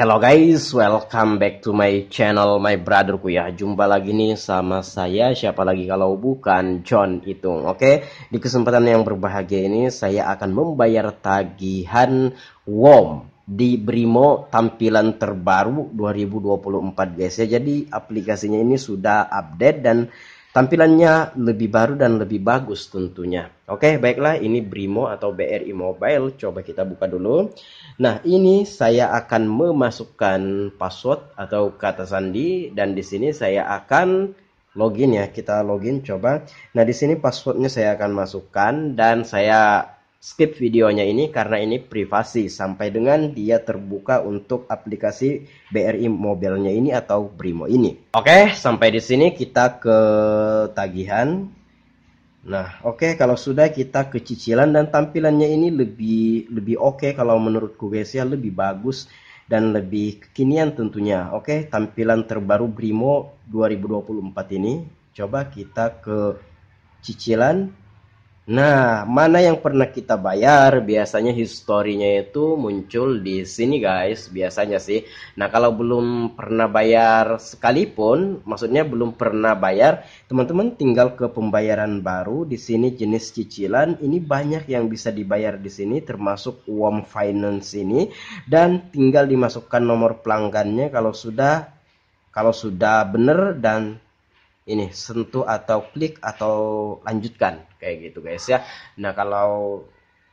Hello guys, welcome back to my channel my brotherku ya Jumpa lagi nih sama saya siapa lagi kalau bukan John Itung Oke, di kesempatan yang berbahagia ini saya akan membayar tagihan WOM di Brimo tampilan terbaru 2024 guys ya Jadi aplikasinya ini sudah update dan Tampilannya lebih baru dan lebih bagus tentunya. Oke, baiklah ini Brimo atau BRI Mobile. Coba kita buka dulu. Nah, ini saya akan memasukkan password atau kata sandi dan di sini saya akan login ya. Kita login coba. Nah, di sini passwordnya saya akan masukkan dan saya Skip videonya ini karena ini privasi sampai dengan dia terbuka untuk aplikasi BRI mobilnya ini atau Brimo ini. Oke, sampai di sini kita ke tagihan. Nah, oke kalau sudah kita ke cicilan dan tampilannya ini lebih lebih oke kalau menurutku guys ya, lebih bagus dan lebih kekinian tentunya. Oke, tampilan terbaru Brimo 2024 ini. Coba kita ke cicilan Nah, mana yang pernah kita bayar? Biasanya historinya itu muncul di sini guys, biasanya sih. Nah, kalau belum pernah bayar sekalipun, maksudnya belum pernah bayar, teman-teman tinggal ke pembayaran baru. Di sini jenis cicilan, ini banyak yang bisa dibayar di sini termasuk uang Finance ini dan tinggal dimasukkan nomor pelanggannya kalau sudah kalau sudah benar dan ini sentuh atau klik atau lanjutkan kayak gitu guys ya. Nah kalau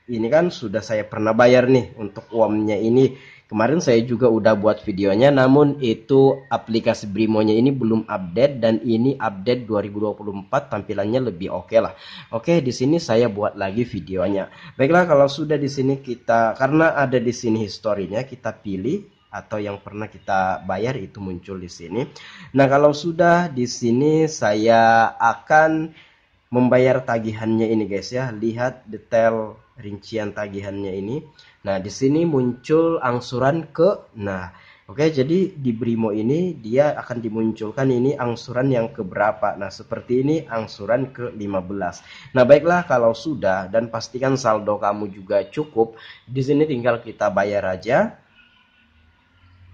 ini kan sudah saya pernah bayar nih untuk uangnya ini kemarin saya juga udah buat videonya namun itu aplikasi Brimonya ini belum update dan ini update 2024 tampilannya lebih oke okay lah. Oke, okay, di sini saya buat lagi videonya. Baiklah kalau sudah di sini kita karena ada di sini historinya kita pilih atau yang pernah kita bayar itu muncul di sini. Nah, kalau sudah di sini saya akan membayar tagihannya ini guys ya. Lihat detail rincian tagihannya ini. Nah, di sini muncul angsuran ke nah Oke, jadi di Brimo ini dia akan dimunculkan ini angsuran yang ke berapa. Nah, seperti ini angsuran ke-15. Nah, baiklah kalau sudah dan pastikan saldo kamu juga cukup, di sini tinggal kita bayar aja.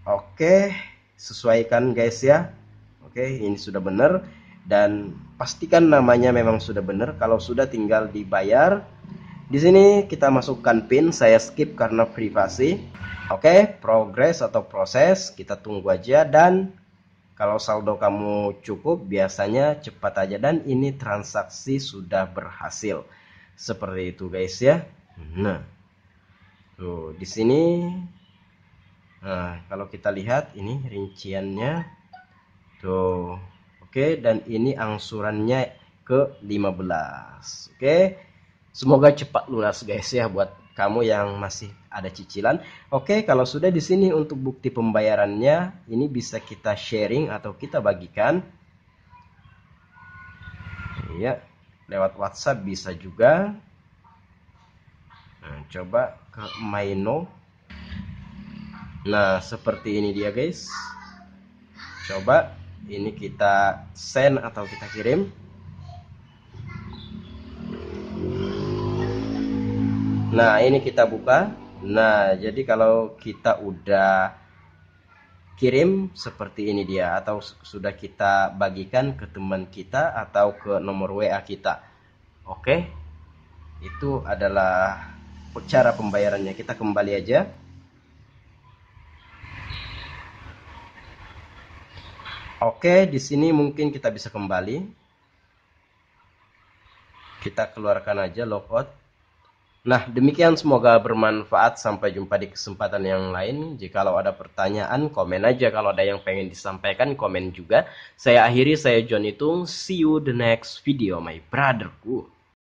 Oke, sesuaikan guys ya. Oke, ini sudah benar dan pastikan namanya memang sudah benar. Kalau sudah tinggal dibayar. Di sini kita masukkan pin, saya skip karena privasi. Oke, progress atau proses kita tunggu aja dan kalau saldo kamu cukup biasanya cepat aja dan ini transaksi sudah berhasil. Seperti itu guys ya. Nah. Tuh, di sini Nah, kalau kita lihat ini rinciannya. Tuh. Oke, dan ini angsurannya ke-15. Oke. Semoga cepat lunas guys ya buat kamu yang masih ada cicilan. Oke, kalau sudah di sini untuk bukti pembayarannya, ini bisa kita sharing atau kita bagikan. Ya, lewat WhatsApp bisa juga. Nah, coba ke Maino nah seperti ini dia guys coba ini kita send atau kita kirim nah ini kita buka nah jadi kalau kita udah kirim seperti ini dia atau sudah kita bagikan ke teman kita atau ke nomor WA kita oke itu adalah cara pembayarannya kita kembali aja Oke, di sini mungkin kita bisa kembali. Kita keluarkan aja logout. Nah, demikian semoga bermanfaat. Sampai jumpa di kesempatan yang lain. Jikalau ada pertanyaan, komen aja. Kalau ada yang pengen disampaikan, komen juga. Saya akhiri, saya John Itung. See you the next video, my brotherku.